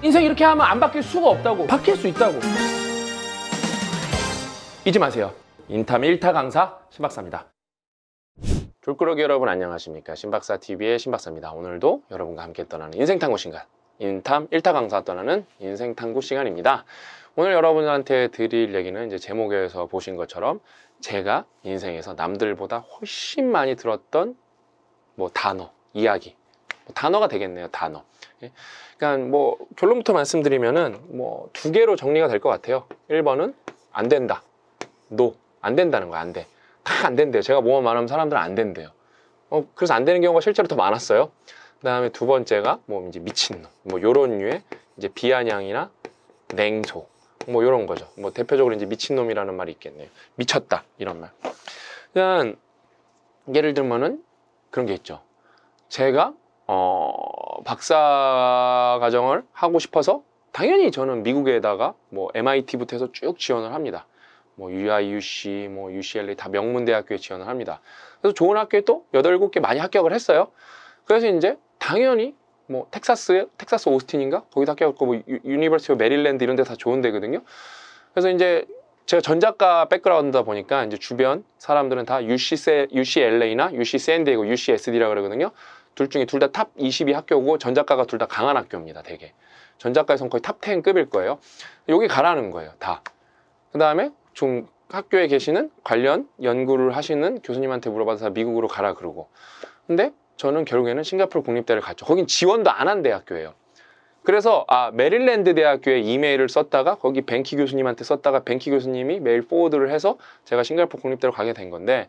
인생 이렇게 하면 안 바뀔 수가 없다고 바뀔 수 있다고 잊지 마세요 인탐 1타 강사 신박사입니다 졸꾸러기 여러분 안녕하십니까 신박사TV의 신박사입니다 오늘도 여러분과 함께 떠나는 인생탐구 시간 인탐 1타 강사 떠나는 인생탐구 시간입니다 오늘 여러분한테 드릴 얘기는 이제 제목에서 보신 것처럼 제가 인생에서 남들보다 훨씬 많이 들었던 뭐 단어, 이야기 단어가 되겠네요. 단어. 예? 그러니까 뭐 결론부터 말씀드리면은 뭐 두 개로 정리가 될 것 같아요. 1번은 안 된다. 노. 안 된다는 거야. 안 돼. 다 안 된대요. 제가 뭐만 말하면 사람들은 안 된대요. 어, 그래서 안 되는 경우가 실제로 더 많았어요. 그다음에 두 번째가 뭐 이제 미친놈. 뭐 요런 류의 이제 비아냥이나 냉소. 뭐 요런 거죠. 뭐 대표적으로 이제 미친놈이라는 말이 있겠네요. 미쳤다. 이런 말. 그냥 그러니까 예를 들면은 그런 게 있죠. 제가 어, 박사 과정을 하고 싶어서 당연히 저는 미국에다가 뭐 MIT부터 해서 쭉 지원을 합니다. 뭐 UI, UC, 뭐 UCLA e 다 명문 대학교에 지원을 합니다. 그래서 좋은 학교에 또 8, 7개 많이 합격을 했어요. 그래서 이제 당연히 뭐 텍사스 텍사스 오스틴인가 거기다 합격했고 뭐 유니버시티 메릴랜드 이런 데 다 좋은 데거든요. 그래서 이제 제가 전작가 백그라운드다 보니까 이제 주변 사람들은 다 UC, UCLA나 UC 샌디에고 UCSD라 고 그러거든요. 둘 중에 둘 다 탑 22 학교고 전작가가 둘 다 강한 학교입니다. 되게. 전작가에선 거의 탑 10급일 거예요. 여기 가라는 거예요. 다. 그 다음에 좀 학교에 계시는 관련 연구를 하시는 교수님한테 물어봐서 미국으로 가라 그러고. 근데 저는 결국에는 싱가포르 국립대를 갔죠. 거긴 지원도 안 한 대학교예요. 그래서 아 메릴랜드 대학교에 이메일을 썼다가 거기 뱅키 교수님한테 썼다가 뱅키 교수님이 메일 포워드를 해서 제가 싱가포르 국립대로 가게 된 건데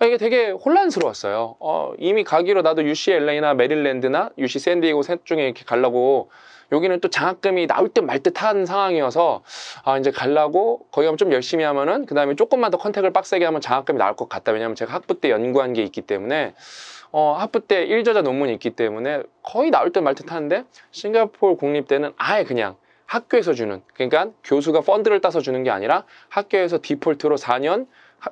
아, 이게 되게 혼란스러웠어요. 어, 이미 가기로 나도 UCLA나 메릴랜드나 UC 샌디에고 셋 중에 이렇게 가려고 여기는 또 장학금이 나올 듯말 듯한 상황이어서 아, 이제 갈라고 거기 가면 좀 열심히 하면은 그 다음에 조금만 더 컨택을 빡세게 하면 장학금이 나올 것 같다. 왜냐면 제가 학부 때 연구한 게 있기 때문에 어, 학부 때 일저자 논문이 있기 때문에 거의 나올 듯말 듯하는데 싱가포르 국립대는 아예 그냥 학교에서 주는 그러니까 교수가 펀드를 따서 주는 게 아니라 학교에서 디폴트로 4년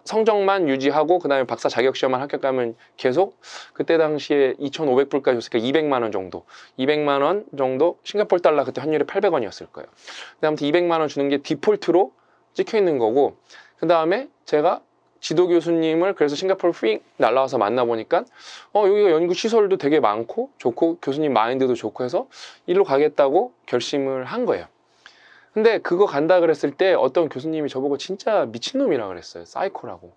성적만 유지하고 그 다음에 박사 자격 시험만 합격하면 계속 그때 당시에 2,500불까지 줬으니까 200만 원 정도 200만 원 정도 싱가폴 달러 그때 환율이 800원이었을 거예요 근데 아무튼 200만 원 주는 게 디폴트로 찍혀 있는 거고 그 다음에 제가 지도 교수님을 그래서 싱가포르 휙 날라와서 만나보니까 어 여기가 연구 시설도 되게 많고 좋고 교수님 마인드도 좋고 해서 일로 가겠다고 결심을 한 거예요 근데 그거 간다 그랬을 때 어떤 교수님이 저보고 진짜 미친놈이라 그랬어요. 사이코라고.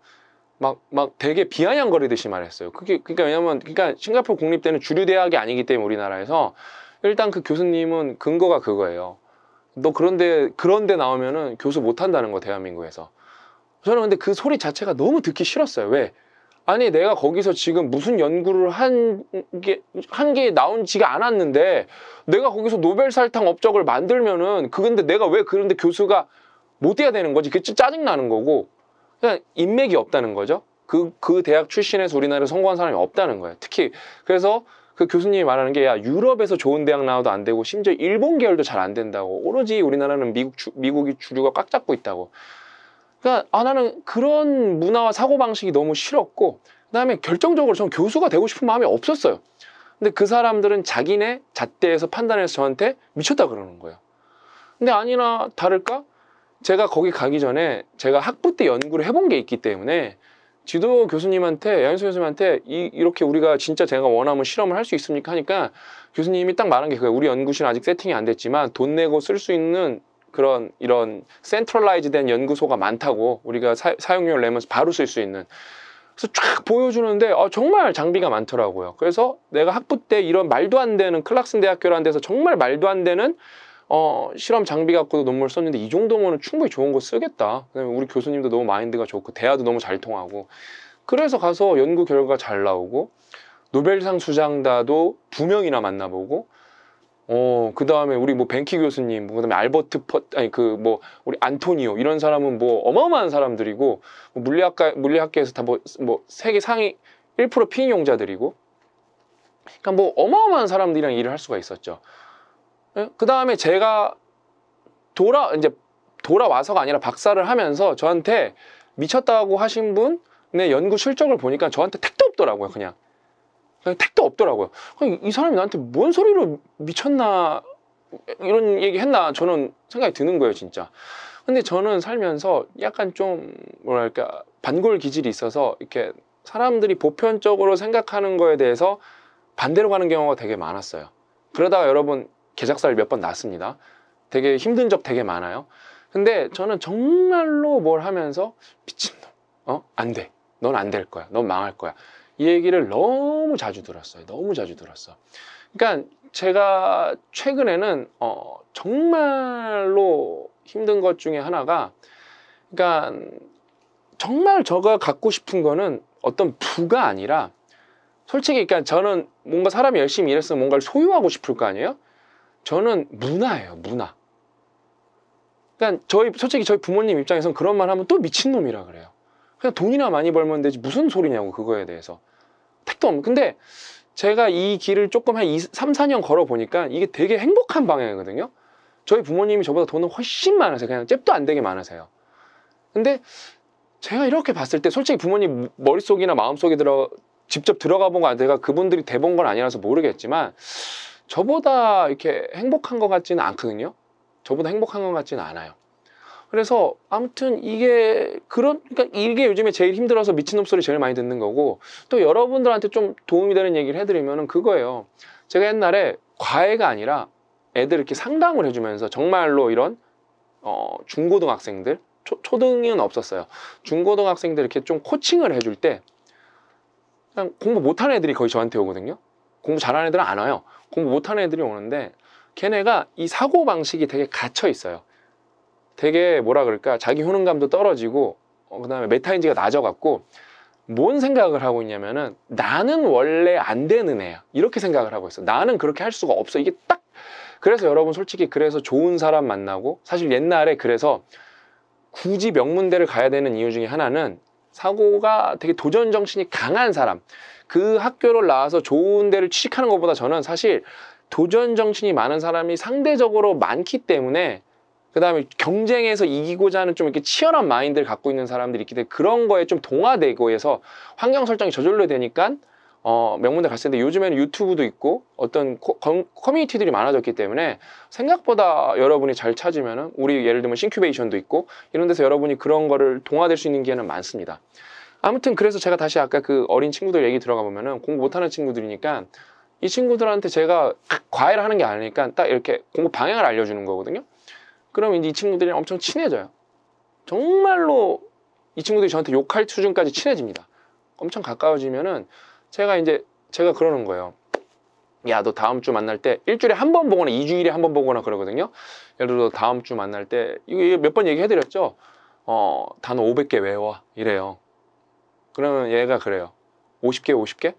막, 막 되게 비아냥거리듯이 말했어요. 그게, 그니까 왜냐면, 그니까 싱가포르 국립대는 주류대학이 아니기 때문에 우리나라에서 일단 그 교수님은 근거가 그거예요. 너 그런데, 그런데 나오면은 교수 못한다는 거, 대한민국에서. 저는 근데 그 소리 자체가 너무 듣기 싫었어요. 왜? 아니 내가 거기서 지금 무슨 연구를 한 게 한 게 나온지가 않았는데 내가 거기서 노벨 설탕 업적을 만들면은 그건데 내가 왜 그런데 교수가 못 해야 되는 거지 그게 짜증 나는 거고 그냥 인맥이 없다는 거죠 그그 그 대학 출신에서 우리나라에 성공한 사람이 없다는 거예요 특히 그래서 그 교수님이 말하는 게야 유럽에서 좋은 대학 나와도 안 되고 심지어 일본 계열도 잘 안 된다고 오로지 우리나라는 미국 주, 미국이 주류가 꽉 잡고 있다고 그러니까 아 나는 그런 문화와 사고방식이 너무 싫었고 그다음에 결정적으로 저는 교수가 되고 싶은 마음이 없었어요. 근데 그 사람들은 자기네 잣대에서 판단해서 저한테 미쳤다 그러는 거예요. 근데 아니나 다를까 제가 거기 가기 전에 제가 학부 때 연구를 해본 게 있기 때문에 지도 교수님한테 양현수 교수님한테 이, 이렇게 우리가 진짜 제가 원하면 실험을 할 수 있습니까 하니까 교수님이 딱 말한 게 그거예요. 우리 연구실 아직 세팅이 안 됐지만 돈 내고 쓸 수 있는 그런 이런 센트럴라이즈된 연구소가 많다고 우리가 사, 용료를 내면서 바로 쓸 수 있는 그래서 쫙 보여주는데 아, 정말 장비가 많더라고요. 그래서 내가 학부 때 이런 말도 안 되는 클락슨 대학교라는 데서 정말 말도 안 되는 어, 실험 장비 갖고도 논문을 썼는데 이 정도면 충분히 좋은 거 쓰겠다. 그다음에 우리 교수님도 너무 마인드가 좋고 대화도 너무 잘 통하고 그래서 가서 연구 결과 잘 나오고 노벨상 수장자도두 명이나 만나보고 어, 그 다음에 우리 뭐 벤키 교수님, 그 다음에 알버트 퍼, 아니 그 뭐 우리 안토니오 이런 사람은 뭐 어마어마한 사람들이고 뭐 물리학과, 물리학계에서 다 뭐뭐 뭐 세계 상위 1% 피인용자들이고 그러니까 뭐 어마어마한 사람들이랑 일을 할 수가 있었죠. 예? 그 다음에 제가 돌아, 이제 돌아와서가 아니라 박사를 하면서 저한테 미쳤다고 하신 분의 연구 실적을 보니까 저한테 택도 없더라고요, 그냥. 택도 없더라고요. 이 사람이 나한테 뭔 소리로 미쳤나 이런 얘기 했나 저는 생각이 드는 거예요 진짜. 근데 저는 살면서 약간 좀 뭐랄까 반골 기질이 있어서 이렇게 사람들이 보편적으로 생각하는 거에 대해서 반대로 가는 경우가 되게 많았어요. 그러다가 여러분 개작살 몇 번 났습니다. 되게 힘든 적 되게 많아요. 근데 저는 정말로 뭘 하면서 미친놈, 어? 안 돼. 넌 안 될 거야. 넌 망할 거야. 이 얘기를 너무 자주 들었어요. 너무 자주 들었어. 그러니까 제가 최근에는 어, 정말로 힘든 것 중에 하나가 그러니까 정말 저가 갖고 싶은 거는 어떤 부가 아니라 솔직히 그러니까 저는 뭔가 사람이 열심히 일했으면 뭔가를 소유하고 싶을 거 아니에요? 저는 문화예요, 문화. 그러니까 저희 솔직히 저희 부모님 입장에선 그런 말 하면 또 미친놈이라 그래요. 그냥 돈이나 많이 벌면 되지 무슨 소리냐고 그거에 대해서 택도 없는 근데 제가 이 길을 조금 한 2, 3, 4년 걸어 보니까 이게 되게 행복한 방향이거든요 저희 부모님이 저보다 돈은 훨씬 많으세요 그냥 잽도 안 되게 많으세요 근데 제가 이렇게 봤을 때 솔직히 부모님 머릿속이나 마음속에 들어 직접 들어가 본거 내가 그분들이 대본 건 아니라서 모르겠지만 저보다 이렇게 행복한 것 같지는 않거든요 저보다 행복한 것 같지는 않아요 그래서 아무튼 이게 그런 그러니까 이게 요즘에 제일 힘들어서 미친놈 소리 제일 많이 듣는 거고 또 여러분들한테 좀 도움이 되는 얘기를 해드리면은 그거예요. 제가 옛날에 과외가 아니라 애들 이렇게 상담을 해주면서 정말로 이런 어, 중고등학생들 초, 초등은 없었어요. 중고등학생들 이렇게 좀 코칭을 해줄 때 그냥 공부 못하는 애들이 거의 저한테 오거든요. 공부 잘하는 애들은 안 와요. 공부 못하는 애들이 오는데 걔네가 이 사고 방식이 되게 갇혀 있어요. 되게 뭐라 그럴까 자기 효능감도 떨어지고 어, 그다음에 메타인지가 낮아갖고 뭔 생각을 하고 있냐면은 나는 원래 안 되는 애야 이렇게 생각을 하고 있어 나는 그렇게 할 수가 없어 이게 딱 그래서 여러분 솔직히 그래서 좋은 사람 만나고 사실 옛날에 그래서 굳이 명문대를 가야 되는 이유 중에 하나는 사고가 되게 도전 정신이 강한 사람 그 학교를 나와서 좋은 데를 취직하는 것보다 저는 사실 도전 정신이 많은 사람이 상대적으로 많기 때문에 그 다음에 경쟁에서 이기고자 하는 좀 이렇게 치열한 마인드를 갖고 있는 사람들이 있기 때문에 그런 거에 좀 동화되고 해서 환경 설정이 저절로 되니까 어, 명문대 갔을 때 요즘에는 유튜브도 있고 어떤 코, 커뮤니티들이 많아졌기 때문에 생각보다 여러분이 잘 찾으면은 우리 예를 들면 싱큐베이션도 있고 이런 데서 여러분이 그런 거를 동화될 수 있는 기회는 많습니다. 아무튼 그래서 제가 다시 아까 그 어린 친구들 얘기 들어가 보면은 공부 못하는 친구들이니까 이 친구들한테 제가 과외를 하는 게 아니니까 딱 이렇게 공부 방향을 알려주는 거거든요. 그럼 이제 이 친구들이 엄청 친해져요. 정말로 이 친구들이 저한테 욕할 수준까지 친해집니다. 엄청 가까워지면은 제가 이제 제가 그러는 거예요. 야, 너 다음 주 만날 때 일주일에 한 번 보거나 이주일에 한 번 보거나 그러거든요. 예를 들어 다음 주 만날 때 이거 몇 번 얘기해 드렸죠. 어, 단어 500개 외워 이래요. 그러면 얘가 그래요. 50개, 50개?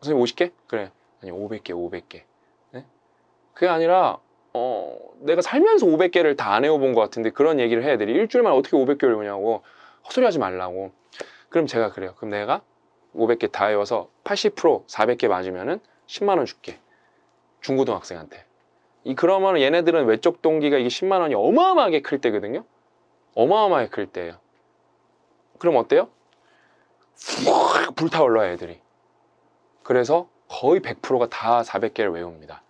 선생님 50개? 그래. 아니 500개, 500개. 네? 그게 아니라 어, 내가 살면서 500개를 다안 해오본 것 같은데 그런 얘기를 해야 돼. 일주일만 어떻게 500개를 보냐고 헛소리 하지 말라고. 그럼 제가 그래요. 그럼 내가 500개 다 외워서 80% 400개 맞으면은 10만 원 줄게. 중고등학생한테. 이 그러면 얘네들은 외적 동기가 이게 10만 원이 어마어마하게 클 때거든요. 어마어마하게 클 때예요. 그럼 어때요? 확불타올라 애들이. 그래서 거의 100%가 다 400개를 외웁니다.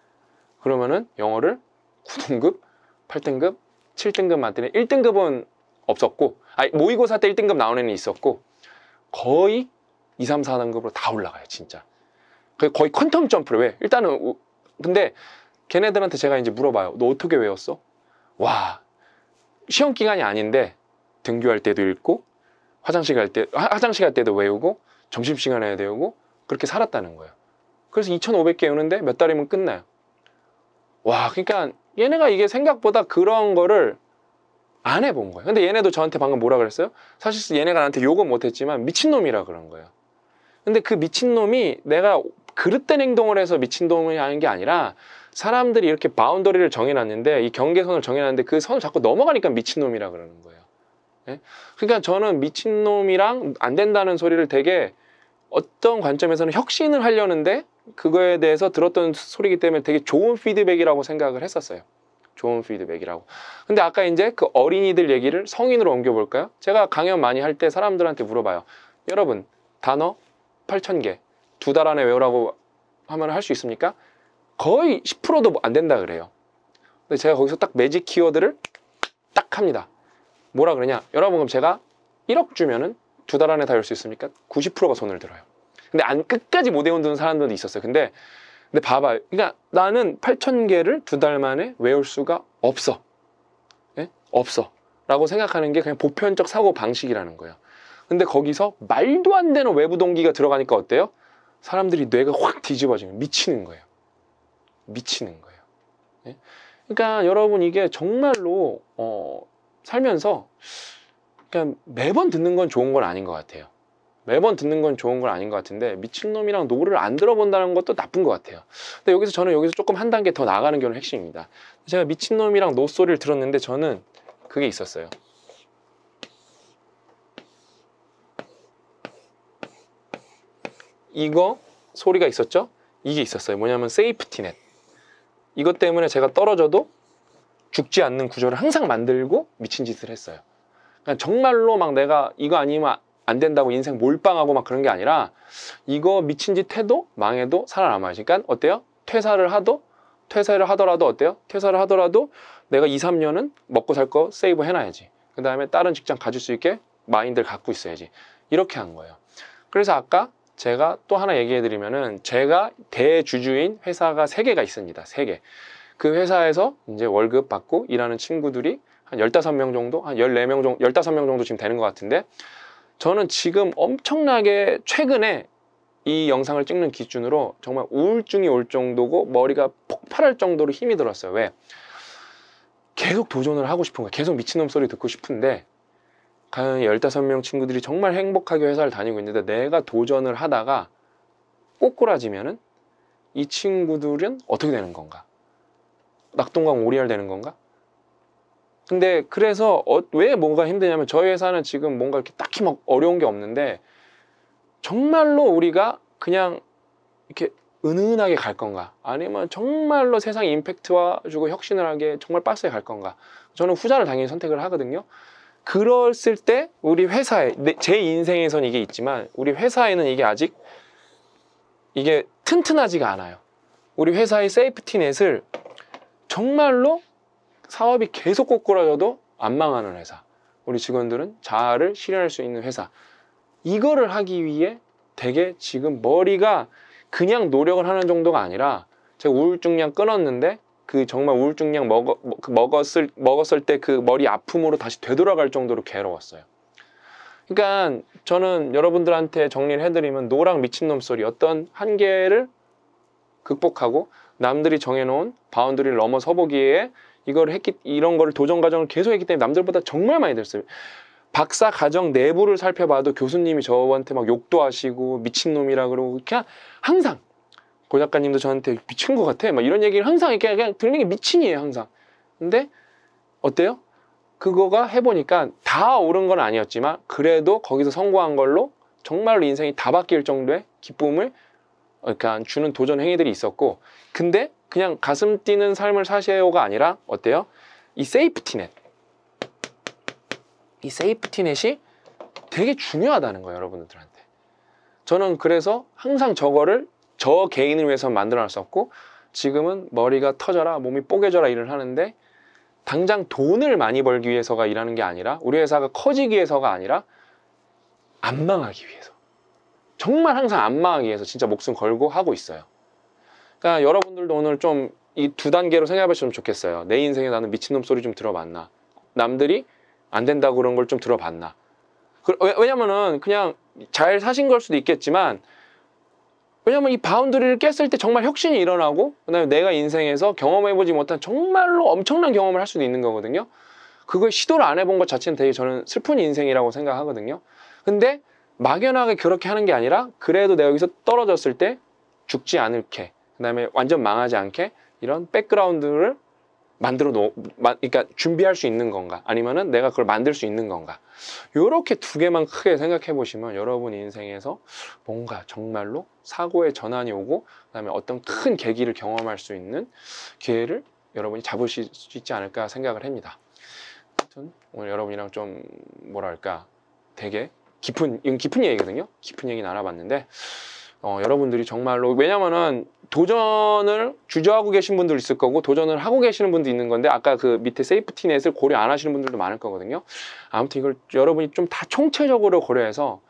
그러면은 영어를 9등급, 8등급, 7등급 맞더는 1등급은 없었고 아니, 모의고사 때 1등급 나온 애는 있었고 거의 2, 3, 4등급으로 다 올라가요 진짜 그 거의 컨텀 점프를 왜? 일단은 근데 걔네들한테 제가 이제 물어봐요 너 어떻게 외웠어? 와 시험 기간이 아닌데 등교할 때도 읽고 화장실 갈때 화장실 갈 때도 외우고 점심시간에 외우고 그렇게 살았다는 거예요 그래서 2,500개 외우는데 몇 달이면 끝나요 와 그러니까 얘네가 이게 생각보다 그런 거를 안 해본 거예요. 근데 얘네도 저한테 방금 뭐라 그랬어요? 사실 얘네가 나한테 욕은 못했지만 미친놈이라 그런 거예요. 근데 그 미친놈이 내가 그릇된 행동을 해서 미친놈이 하는 게 아니라 사람들이 이렇게 바운더리를 정해놨는데 이 경계선을 정해놨는데 그 선을 자꾸 넘어가니까 미친놈이라 그러는 거예요. 예? 그러니까 저는 미친놈이랑 안 된다는 소리를 되게 어떤 관점에서는 혁신을 하려는데 그거에 대해서 들었던 소리기 때문에 되게 좋은 피드백이라고 생각을 했었어요. 좋은 피드백이라고. 근데 아까 이제 그 어린이들 얘기를 성인으로 옮겨볼까요? 제가 강연 많이 할 때 사람들한테 물어봐요. 여러분, 단어 8,000개. 두 달 안에 외우라고 하면 할 수 있습니까? 거의 10%도 뭐 안 된다 그래요. 근데 제가 거기서 딱 매직 키워드를 딱 합니다. 뭐라 그러냐? 여러분, 그럼 제가 1억 주면은 두달 안에 다 열 수있습니까 90%가 손을 들어요. 근데 안 끝까지 못외운다는 사람들도 있었어요. 근데 근데 봐봐. 그러니까 나는 8천 개를 두 달 만에 외울 수가 없어. 예? 없어. 라고 생각하는 게 그냥 보편적 사고 방식이라는 거예요. 근데 거기서 말도 안 되는 외부 동기가 들어가니까 어때요? 사람들이 뇌가 확뒤집어지면 미치는 거예요. 미치는 거예요. 예? 그러니까 여러분 이게 정말로 어, 살면서 그냥 매번 듣는 건 좋은 건 아닌 것 같아요. 매번 듣는 건 좋은 건 아닌 것 같은데 미친놈이랑 노래를 안 들어본다는 것도 나쁜 것 같아요. 근데 여기서 저는 여기서 조금 한 단계 더 나가는 게 오늘 핵심입니다. 제가 미친놈이랑 노소리를 들었는데 저는 그게 있었어요. 이거 소리가 있었죠? 이게 있었어요. 뭐냐면 세이프티넷. 이것 때문에 제가 떨어져도 죽지 않는 구조를 항상 만들고 미친 짓을 했어요. 그러 그러니까 정말로 막 내가 이거 아니면 안 된다고 인생 몰빵하고 막 그런 게 아니라 이거 미친 짓 해도 망해도 살아남아야지 그러니까 어때요? 퇴사를 하도 퇴사를 하더라도 어때요? 퇴사를 하더라도 내가 2, 3년은 먹고 살 거 세이브 해놔야지. 그 다음에 다른 직장 가질 수 있게 마인드를 갖고 있어야지. 이렇게 한 거예요. 그래서 아까 제가 또 하나 얘기해 드리면은 제가 대주주인 회사가 세개가 있습니다. 세개그 회사에서 이제 월급 받고 일하는 친구들이 한 15명 정도? 한 14명 정도? 15명 정도 지금 되는 것 같은데 저는 지금 엄청나게 최근에 이 영상을 찍는 기준으로 정말 우울증이 올 정도고 머리가 폭발할 정도로 힘이 들었어요. 왜? 계속 도전을 하고 싶은 거예요. 계속 미친놈 소리 듣고 싶은데 과연 15명 친구들이 정말 행복하게 회사를 다니고 있는데 내가 도전을 하다가 꼬꾸라지면은 이 친구들은 어떻게 되는 건가? 낙동강 오리알 되는 건가? 근데 그래서 어, 왜 뭔가 힘드냐면 저희 회사는 지금 뭔가 이렇게 딱히 막 어려운 게 없는데 정말로 우리가 그냥 이렇게 은은하게 갈 건가 아니면 정말로 세상 임팩트와 주고 혁신을 하게 정말 박스에 갈 건가 저는 후자를 당연히 선택을 하거든요 그랬을 때 우리 회사에 제 인생에선 이게 있지만 우리 회사에는 이게 아직 이게 튼튼하지가 않아요 우리 회사의 세이프티넷을 정말로 사업이 계속 꼬꾸라져도 안 망하는 회사 우리 직원들은 자아를 실현할 수 있는 회사 이거를 하기 위해 되게 지금 머리가 그냥 노력을 하는 정도가 아니라 제가 우울증약 끊었는데 그 정말 우울증약 먹어, 먹었을, 먹었을 때 그 머리 아픔으로 다시 되돌아갈 정도로 괴로웠어요. 그러니까 저는 여러분들한테 정리를 해드리면 노랑 미친놈 소리 어떤 한계를 극복하고 남들이 정해놓은 바운드리를 넘어서보기에 이걸 했기 이런 거를 도전 과정을 계속했기 때문에 남들보다 정말 많이 들었어요. 박사 과정 내부를 살펴봐도 교수님이 저한테 막 욕도 하시고 미친놈이라 그러고 그냥 항상 고 작가님도 저한테 미친 것 같아 막 이런 얘기를 항상 이렇게 그냥 들리는 게 미친이에요 항상 근데 어때요? 그거가 해보니까 다 옳은 건 아니었지만 그래도 거기서 성공한 걸로 정말로 인생이 다 바뀔 정도의 기쁨을 그러니까 주는 도전 행위들이 있었고 근데 그냥 가슴 뛰는 삶을 사세요가 아니라 어때요? 이 세이프티넷 이 세이프티넷이 되게 중요하다는 거예요 여러분들한테 저는 그래서 항상 저거를 저 개인을 위해서 만들어 놨었고 지금은 머리가 터져라 몸이 뽀개져라 일을 하는데 당장 돈을 많이 벌기 위해서가 일하는 게 아니라 우리 회사가 커지기 위해서가 아니라 안 망하기 위해서 정말 항상 안 망하기 위해서 진짜 목숨 걸고 하고 있어요 그러니까 여러분들도 오늘 좀 이 두 단계로 생각해 보으면 좋겠어요. 내 인생에 나는 미친놈 소리 좀 들어봤나? 남들이 안 된다고 그런 걸 좀 들어봤나? 그, 왜냐면은 그냥 잘 사신 걸 수도 있겠지만 왜냐면 이 바운드리를 깼을 때 정말 혁신이 일어나고 그다음에 내가 인생에서 경험해보지 못한 정말로 엄청난 경험을 할 수도 있는 거거든요. 그걸 시도를 안 해본 것 자체는 되게 저는 슬픈 인생이라고 생각하거든요. 근데 막연하게 그렇게 하는 게 아니라 그래도 내가 여기서 떨어졌을 때 죽지 않을게 그 다음에 완전 망하지 않게 이런 백그라운드를 만들어 놓, 그러니까 준비할 수 있는 건가? 아니면은 내가 그걸 만들 수 있는 건가? 요렇게 두 개만 크게 생각해 보시면 여러분 인생에서 뭔가 정말로 사고의 전환이 오고, 그 다음에 어떤 큰 계기를 경험할 수 있는 기회를 여러분이 잡으실 수 있지 않을까 생각을 합니다. 아무튼 오늘 여러분이랑 좀 뭐랄까 되게 깊은 이건 깊은 얘기거든요. 깊은 얘기 나눠봤는데 어, 여러분들이 정말로 왜냐면은 도전을 주저하고 계신 분들 있을 거고 도전을 하고 계시는 분도 있는 건데 아까 그 밑에 세이프티넷을 고려 안 하시는 분들도 많을 거거든요. 아무튼 이걸 여러분이 좀 다 총체적으로 고려해서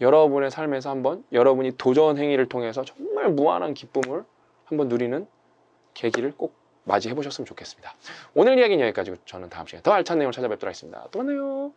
여러분의 삶에서 한번 여러분이 도전 행위를 통해서 정말 무한한 기쁨을 한번 누리는 계기를 꼭 맞이해 보셨으면 좋겠습니다. 오늘 이야기는 여기까지고 저는 다음 시간에 더 알찬 내용을 찾아뵙도록 하겠습니다. 또 만나요.